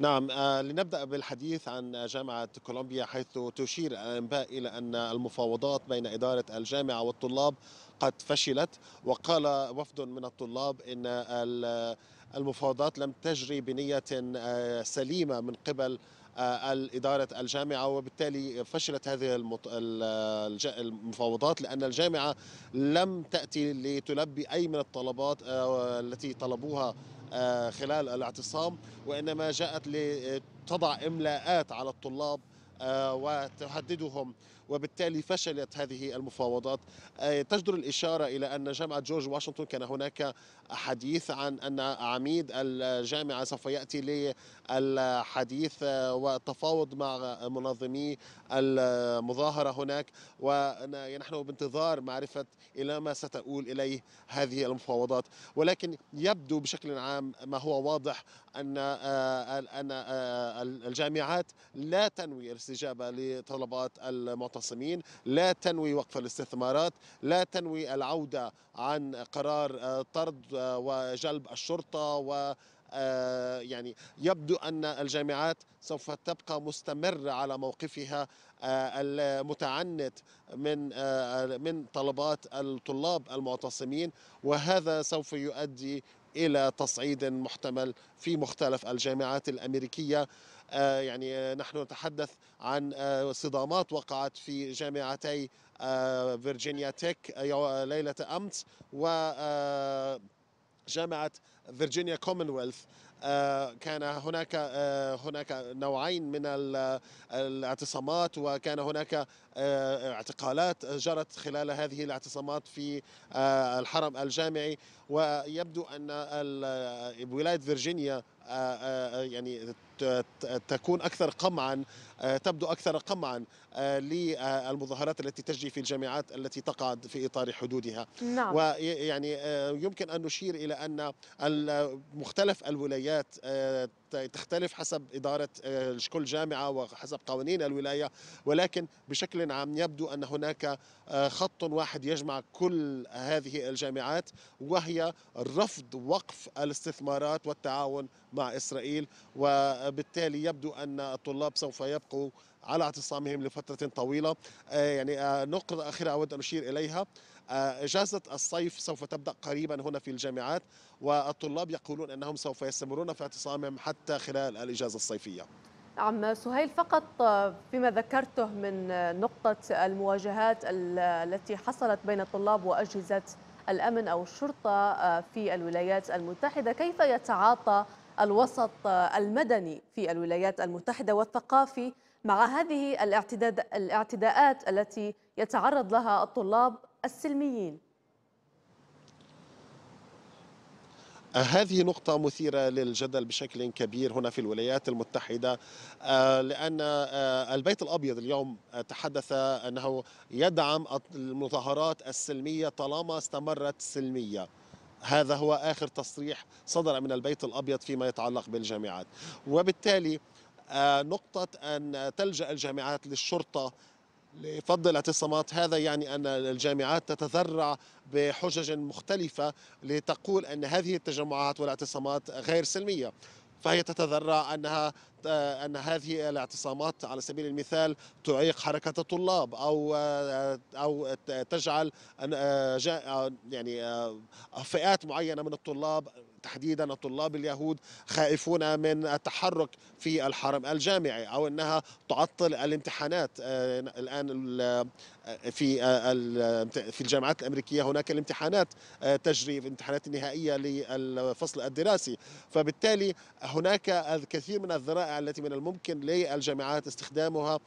نعم آه، لنبدأ بالحديث عن جامعة كولومبيا حيث تشير الأنباء إلى أن المفاوضات بين إدارة الجامعة والطلاب قد فشلت وقال وفد من الطلاب إن المفاوضات لم تجري بنية آه، سليمة من قبل آه، إدارة الجامعة وبالتالي فشلت هذه المفاوضات لأن الجامعة لم تأتي لتلبي أي من الطلبات التي طلبوها آه، خلال الاعتصام وإنما جاءت لتضع إملاءات على الطلاب آه، وتهددهم وبالتالي فشلت هذه المفاوضات آه، تجدر الإشارة إلى أن جامعة جورج واشنطن كان هناك حديث عن أن عميد الجامعة سوف يأتي للحديث آه، والتفاوض مع منظمي المظاهرة هناك ونحن يعني بانتظار معرفة إلى ما ستؤول إليه هذه المفاوضات ولكن يبدو بشكل عام ما هو واضح أن أن الجامعات لا تنوي الاستجابه لطلبات المعتصمين، لا تنوي وقف الاستثمارات، لا تنوي العوده عن قرار آه، طرد آه، وجلب الشرطه و آه، يعني يبدو أن الجامعات سوف تبقى مستمرة على موقفها آه، المتعنت من آه، من طلبات الطلاب المعتصمين وهذا سوف يؤدي الى تصعيد محتمل في مختلف الجامعات الامريكيه يعني نحن نتحدث عن صدامات وقعت في جامعتي فيرجينيا تيك ليله امس و جامعه فيرجينيا كومنولث آه، كان هناك آه، هناك نوعين من الاعتصامات وكان هناك آه، اعتقالات جرت خلال هذه الاعتصامات في الحرم الجامعي ويبدو ان ولايه فيرجينيا يعني تكون اكثر قمعا تبدو اكثر قمعا للمظاهرات التي تجري في الجامعات التي تقعد في اطار حدودها نعم. ويعني يمكن ان نشير الى ان مختلف الولايات الولايات آه، تختلف حسب إدارة آه، كل جامعة وحسب قوانين الولاية ولكن بشكل عام يبدو أن هناك آه، خط واحد يجمع كل هذه الجامعات وهي رفض وقف الاستثمارات والتعاون مع إسرائيل وبالتالي يبدو أن الطلاب سوف يبقوا على اعتصامهم لفترة طويلة آه، يعني آه، نقطة أخيرة أود أن أشير إليها آه، إجازة الصيف سوف تبدأ قريبا هنا في الجامعات والطلاب يقولون أنهم سوف يستمرون في اعتصامهم حتى خلال الإجازة الصيفية عم سهيل فقط فيما ذكرته من نقطة المواجهات التي حصلت بين الطلاب وأجهزة الأمن أو الشرطة في الولايات المتحدة كيف يتعاطى الوسط المدني في الولايات المتحدة والثقافي مع هذه الاعتداد الاعتداءات التي يتعرض لها الطلاب السلميين هذه نقطة مثيرة للجدل بشكل كبير هنا في الولايات المتحدة آه، لأن آه، البيت الأبيض اليوم تحدث أنه يدعم المظاهرات السلمية طالما استمرت سلمية هذا هو آخر تصريح صدر من البيت الأبيض فيما يتعلق بالجامعات وبالتالي آه، نقطة أن تلجأ الجامعات للشرطة لفض الاعتصامات هذا يعني أن الجامعات تتذرع بحجج مختلفة لتقول أن هذه التجمعات والاعتصامات غير سلمية فهي تتذرع أنها آه، أن هذه الاعتصامات على سبيل المثال تعيق حركة الطلاب أو آه، أو تجعل آه، يعني فئات معينة من الطلاب تحديدا الطلاب اليهود خائفون من التحرك في الحرم الجامعي او انها تعطل الامتحانات الان في آه، في الجامعات الامريكيه هناك الامتحانات آه، تجري الامتحانات النهائيه للفصل الدراسي فبالتالي هناك الكثير من الذرائع التي من الممكن للجامعات استخدامها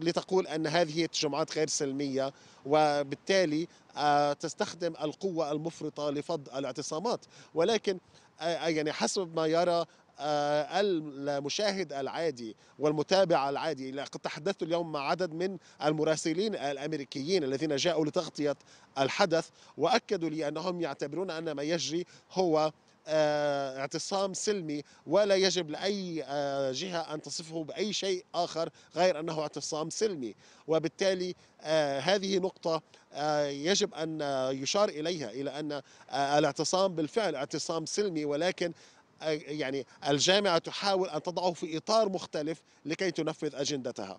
لتقول ان هذه التجمعات غير سلميه وبالتالي آه، تستخدم القوه المفرطه لفض الاعتصامات ولكن يعني حسب ما يرى آه، المشاهد العادي والمتابع العادي لقد تحدثت اليوم مع عدد من المراسلين الأمريكيين الذين جاءوا لتغطية الحدث وأكدوا لي أنهم يعتبرون أن ما يجري هو آه، اعتصام سلمي ولا يجب لأي آه، جهة أن تصفه بأي شيء آخر غير أنه اعتصام سلمي وبالتالي هذه نقطة يجب أن يشار إليها إلى أن الاعتصام بالفعل اعتصام سلمي ولكن يعني الجامعة تحاول أن تضعه في إطار مختلف لكي تنفذ أجندتها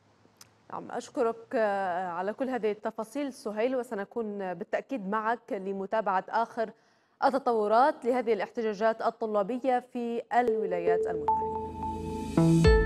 نعم أشكرك آه، على كل هذه التفاصيل سهيل وسنكون بالتأكيد معك لمتابعة آخر التطورات لهذه الاحتجاجات الطلابية في الولايات المتحدة